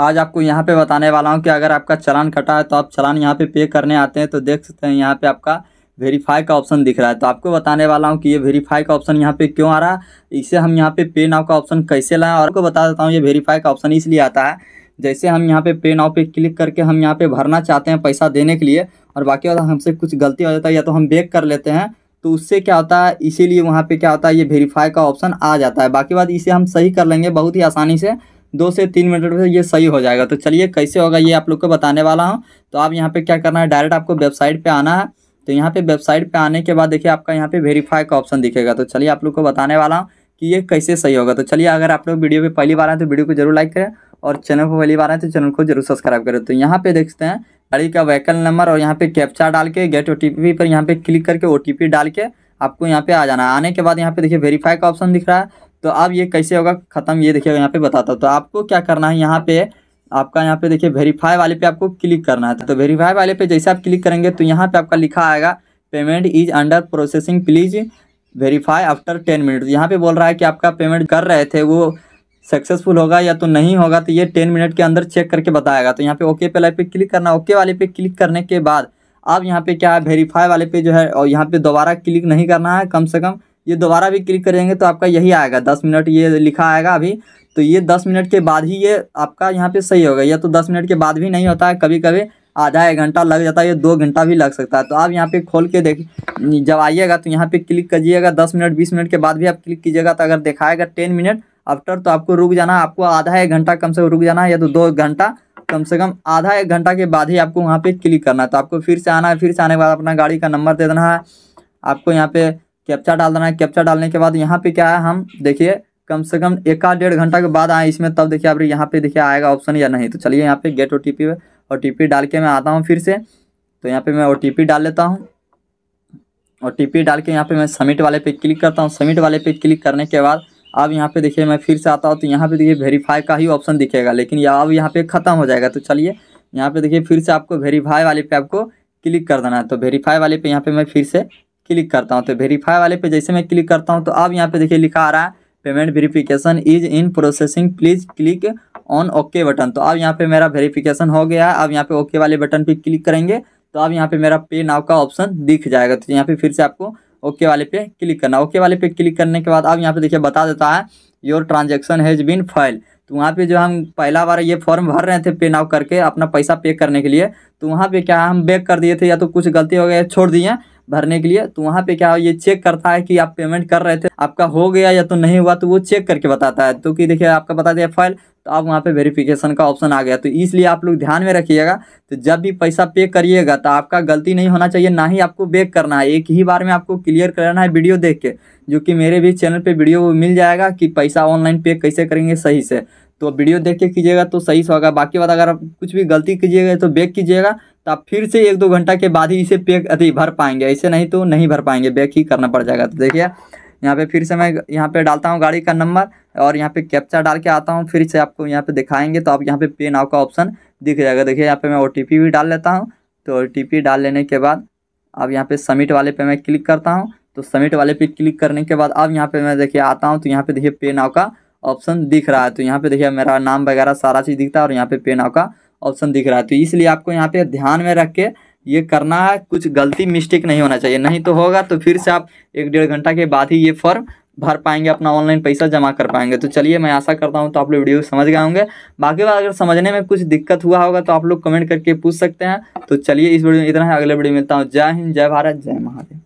आज आपको यहाँ पे बताने वाला हूँ कि अगर आपका चलान कटा है तो आप चलान यहाँ पे पे करने आते हैं तो देख सकते हैं यहाँ पे आपका वेरीफाई का ऑप्शन दिख रहा है तो आपको बताने वाला हूँ कि ये वेरीफाई का ऑप्शन यहाँ पे क्यों आ रहा है इसे हम यहाँ पे पे नाव का ऑप्शन कैसे लाएँ और आपको बता देता हूँ ये वेरीफाई का ऑप्शन इसलिए आता है जैसे हम यहाँ पे पे नाव पे क्लिक करके हम यहाँ पे भरना चाहते हैं पैसा देने के लिए और बाकी अगर हमसे कुछ गलती हो जाता है या तो हम बेक कर लेते हैं तो उससे क्या होता है इसीलिए वहाँ पे क्या होता है ये वेरीफाई का ऑप्शन आ जाता है बाकी बात इसे हम सही कर लेंगे बहुत ही आसानी से दो से तीन मिनट में ये सही हो जाएगा तो चलिए कैसे होगा ये आप लोग को बताने वाला हूँ तो आप यहाँ पे क्या करना है डायरेक्ट आपको वेबसाइट पे आना है तो यहाँ पे वेबसाइट पे आने के बाद देखिए आपका यहाँ पे वेरीफाई का ऑप्शन दिखेगा तो चलिए आप लोग को बताने वाला हूँ कि ये कैसे सही होगा तो चलिए अगर आप लोग वीडियो पर पहली बार आए तो वीडियो को जरूर लाइक करें और चैनल को पहली बार आए तो चैनल को जरूर सब्सक्राइब करें तो यहाँ पे देखते हैं गाड़ी का वहीकल नंबर और यहाँ पे कैप्चा डाल के गेट ओ पर यहाँ पे क्लिक करके ओ डाल के आपको यहाँ पे आ जाना है आने के बाद यहाँ पे देखिए वेरीफाई का ऑप्शन दिख रहा है तो अब ये कैसे होगा ख़त्म ये देखिएगा यहाँ पे बताता हूँ तो आपको क्या करना है यहाँ पे आपका यहाँ पे देखिए वेरीफाई वाले पे आपको क्लिक करना है तो वेरीफाई वाले पे जैसे आप क्लिक करेंगे तो यहाँ पे आपका लिखा आएगा payment is under processing please verify after ten minute यहाँ पे बोल रहा है कि आपका पेमेंट कर रहे थे वो सक्सेसफुल होगा या तो नहीं होगा तो ये टेन मिनट के अंदर चेक करके बताएगा तो यहाँ पे ओके पे लाइफ पे क्लिक करना ओके वाले पे क्लिक करने के बाद अब यहाँ पे क्या है वेरीफाई वाले पे जो है और यहाँ पे दोबारा क्लिक नहीं करना है कम से कम ये दोबारा भी क्लिक करेंगे तो आपका यही आएगा दस मिनट ये लिखा आएगा अभी तो ये दस मिनट के बाद ही ये आपका यहाँ पे सही होगा या तो दस मिनट के बाद भी नहीं होता है कभी कभी आधा एक घंटा लग जाता है या दो घंटा भी लग सकता है तो आप यहाँ पे खोल के देख जब आइएगा तो यहाँ पे क्लिक करिएगा दस मिनट बीस मिनट के बाद भी आप क्लिक कीजिएगा तो अगर दिखाएगा टेन मिनट आफ्टर तो आपको रुक जाना है आपको आधा एक घंटा कम से कम रुक जाना है या तो दो घंटा कम से कम आधा एक घंटा के बाद ही आपको वहाँ पर क्लिक करना है तो आपको फिर से आना है फिर से आने के बाद अपना गाड़ी का नंबर दे देना है आपको यहाँ पे कैप्चा डाल देना है कैप्चा डालने के बाद यहाँ पे क्या है हम देखिए कम से कम एक आध डेढ़ घंटा के बाद आए इसमें तब देखिए आप यहाँ पे देखिए आएगा ऑप्शन या नहीं तो चलिए यहाँ पे get O T P O T P डाल के मैं आता हूँ फिर से तो यहाँ पे मैं ओ टी डाल लेता हूँ ओ टी पी डाल के यहाँ पे मैं सबमिट वाले पे क्लिक करता हूँ सबमिट वाले पे क्लिक करने के बाद अब यहाँ पे देखिए मैं फिर से आता हूँ तो यहाँ पे देखिए वेरीफाई का ही ऑप्शन दिखेगा लेकिन यह अब यहाँ पे ख़त्म हो जाएगा तो चलिए यहाँ पे देखिए फिर से आपको वेरीफाई वाले पे आपको क्लिक कर देना है तो वेरीफाई वाले पे यहाँ पे मैं फिर से क्लिक करता हूँ तो वेरीफाई वाले पे जैसे मैं क्लिक करता हूँ तो अब यहाँ पे देखिए लिखा आ रहा है payment verification is in processing please click on okay button तो अब यहाँ पे मेरा वेरिफिकेशन हो गया है अब यहाँ पे ओके वाले बटन पे क्लिक करेंगे तो अब यहाँ पे मेरा पे नाव का ऑप्शन दिख जाएगा तो यहाँ पे फिर से आपको ओके वाले पे क्लिक करना ओके वाले पे क्लिक करने के बाद अब यहाँ पे देखिए बता देता है your transaction has been file तो वहाँ पे जो हम पहला बार ये फॉर्म भर रहे थे पे नाव करके अपना पैसा पे करने के लिए तो वहाँ पे क्या हम बैक कर दिए थे या तो कुछ गलती हो गई छोड़ दिए भरने के लिए तो वहाँ पे क्या ये चेक करता है कि आप पेमेंट कर रहे थे आपका हो गया या तो नहीं हुआ तो वो चेक करके बताता है तो कि देखिए आपका बता दिया फाइल तो आप वहाँ पे वेरिफिकेशन का ऑप्शन आ गया तो इसलिए आप लोग ध्यान में रखिएगा तो जब भी पैसा पे करिएगा तो आपका गलती नहीं होना चाहिए ना ही आपको बेक करना है एक ही बार में आपको क्लियर करना है वीडियो देख के जो कि मेरे भी चैनल पर वीडियो मिल जाएगा कि पैसा ऑनलाइन पे कैसे करेंगे सही से तो वीडियो देख के कीजिएगा तो सही से होगा बाकी बात अगर आप कुछ भी गलती कीजिएगा तो बेक कीजिएगा तो आप फिर से एक दो घंटा के बाद ही इसे पैक अति भर पाएंगे ऐसे नहीं तो नहीं भर पाएंगे बैक ही करना पड़ जाएगा तो देखिए यहाँ पे फिर से मैं यहाँ पे डालता हूँ गाड़ी का नंबर और यहाँ पे कैप्चा डाल के आता हूँ फिर से आपको यहाँ पे दिखाएंगे तो आप यहाँ पे पे नाव का ऑप्शन दिख जाएगा देखिए यहाँ पे मैं ओ भी डाल लेता हूँ तो ओ डाल लेने के बाद अब यहाँ पे सबमिट वाले पे मैं क्लिक करता हूँ तो सबमिट वाले पे क्लिक करने के बाद अब यहाँ पे मैं देखिए आता हूँ तो यहाँ पे देखिए पे नाव का ऑप्शन दिख रहा है तो यहाँ पे देखिए मेरा नाम वगैरह सारा चीज़ दिखता है और यहाँ पे पे नाव का ऑप्शन दिख रहा है तो इसलिए आपको यहाँ पे ध्यान में रख के ये करना है कुछ गलती मिस्टेक नहीं होना चाहिए नहीं तो होगा तो फिर से आप एक डेढ़ घंटा के बाद ही ये फॉर्म भर पाएंगे अपना ऑनलाइन पैसा जमा कर पाएंगे तो चलिए मैं आशा करता हूँ तो आप लोग वीडियो समझ गए होंगे बाकी बात अगर समझने में कुछ दिक्कत हुआ होगा तो आप लोग कमेंट करके पूछ सकते हैं तो चलिए इस वीडियो में इतना है अगले वीडियो मिलता हूँ जय हिंद जय भारत जय महादेव